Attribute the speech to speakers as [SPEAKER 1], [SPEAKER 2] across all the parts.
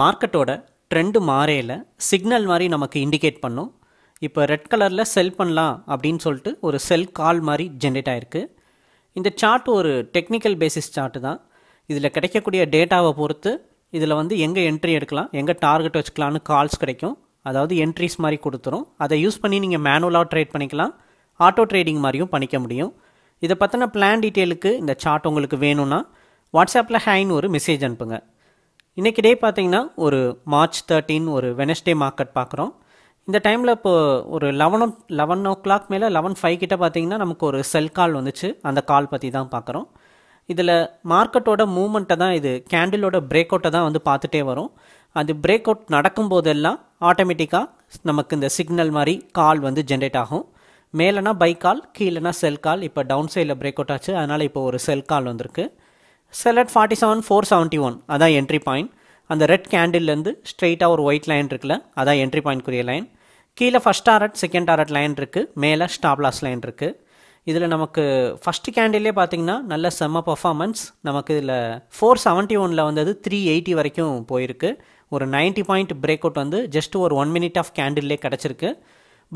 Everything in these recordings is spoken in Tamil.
[SPEAKER 1] மார்க்கெட்டோட ட்ரெண்டு மாறையில் சிக்னல் மாதிரி நமக்கு இண்டிகேட் பண்ணும் இப்போ ரெட் கலரில் செல் பண்ணலாம் அப்படின்னு சொல்லிட்டு ஒரு செல் கால் மாதிரி ஜென்ரேட் ஆகிருக்கு இந்த சார்ட் ஒரு டெக்னிக்கல் பேசிஸ் சார்ட்டு தான் இதில் கிடைக்கக்கூடிய டேட்டாவை பொறுத்து இதில் வந்து எங்கே என்ட்ரி எடுக்கலாம் எங்கே டார்கெட் வச்சுக்கலான்னு கால்ஸ் கிடைக்கும் அதாவது என்ட்ரிஸ் மாதிரி கொடுத்துரும் அதை யூஸ் பண்ணி நீங்கள் மேனுவலாக ட்ரேட் பண்ணிக்கலாம் ஆட்டோ ட்ரேடிங் மாதிரியும் பண்ணிக்க முடியும் இதை பற்றின பிளான் டீட்டெயிலுக்கு இந்த சார்ட் உங்களுக்கு வேணும்னா வாட்ஸ்அப்பில் ஹேங்னு ஒரு மெசேஜ் அனுப்புங்க இன்றைக்கி டே பார்த்தீங்கன்னா ஒரு மார்ச் தேர்ட்டீன் ஒரு வெனஸ்டே மார்க்கெட் பார்க்குறோம் இந்த டைமில் இப்போது ஒரு லெவன் லெவன் ஓ கிளாக் மேலே லெவன் ஃபைவ் கிட்ட பார்த்திங்கன்னா நமக்கு ஒரு செல் கால் வந்துச்சு அந்த கால் பற்றி தான் பார்க்குறோம் இதில் மார்க்கெட்டோட மூமெண்ட்டை தான் இது கேண்டிலோட பிரேக் அவுட்டை தான் வந்து பார்த்துட்டே வரும் அது பிரேக் அவுட் நடக்கும்போதெல்லாம் ஆட்டோமேட்டிக்காக நமக்கு இந்த சிக்னல் மாதிரி கால் வந்து ஜென்ரேட் ஆகும் மேலேனா பை கால் கீழேனா செல் கால் இப்போ டவுன் சைடில் பிரேக் அவுட் ஆச்சு அதனால் இப்போ ஒரு செல் கால் வந்திருக்கு sell at forty seven four seventy one அதான் என்ட்ரி பாயிண்ட் அந்த ரெட் கேண்டில்லேருந்து ஸ்ட்ரெயிட்டாக ஒரு ஒயிட் லைன் இருக்குல்ல அதான் என்ட்ரி பாயிண்ட்க்குரிய லைன் கீழே first target second target line இருக்குது மேலே ஸ்டாப்லாஸ் லைன் இருக்குது இதில் நமக்கு ஃபஸ்ட்டு கேண்டிலே பார்த்திங்கன்னா நல்ல செம்ம பர்ஃபார்மன்ஸ் நமக்கு இதில் ஃபோர் செவன்ட்டி ஒனில் வந்தது த்ரீ எயிட்டி வரைக்கும் போயிருக்கு ஒரு நைன்ட்டி பாயிண்ட் பிரேக் அவுட் வந்து ஜஸ்ட் ஒரு ஒன் மினிட் ஆஃப் கேண்டில்லே கிடச்சிருக்கு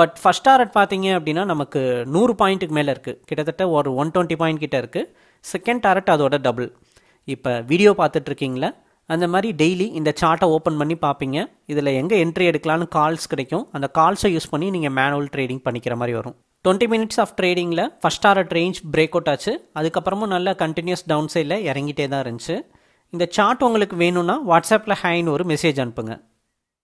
[SPEAKER 1] பட் ஃபஸ்ட் ஆரட் பார்த்தீங்க அப்படின்னா நமக்கு நூறு பாயிண்ட்டுக்கு மேலே இருக்குது கிட்டத்தட்ட ஒரு ஒன் டுவெண்ட்டி பாயிண்ட் கிட்டே இருக்குது செகண்ட் டாரட் அதோட டபுள் இப்போ வீடியோ பார்த்துட்ருக்கீங்களா அந்த மாதிரி டெய்லி இந்த சார்ட்டை ஓப்பன் பண்ணி பார்ப்பீங்க இதில் எங்கே என்ட்ரி எடுக்கலான்னு கால்ஸ் கிடைக்கும் அந்த கால்ஸை யூஸ் பண்ணி நீங்கள் மேனுவல் ட்ரேடிங் பண்ணிக்கிற மாதிரி வரும் டுவெண்ட்டி மினிட்ஸ் ஆஃப் ட்ரேடிங்கில் first target range break out ஆச்சு அதுக்கப்புறமும் நல்ல கண்டினியூஸ் டவுன் சைடில் இறங்கிட்டே தான் இருந்துச்சு இந்த சார்ட் உங்களுக்கு வேணும்னா வாட்ஸ்அப்பில் ஹைன்னு ஒரு மெசேஜ் அனுப்புங்க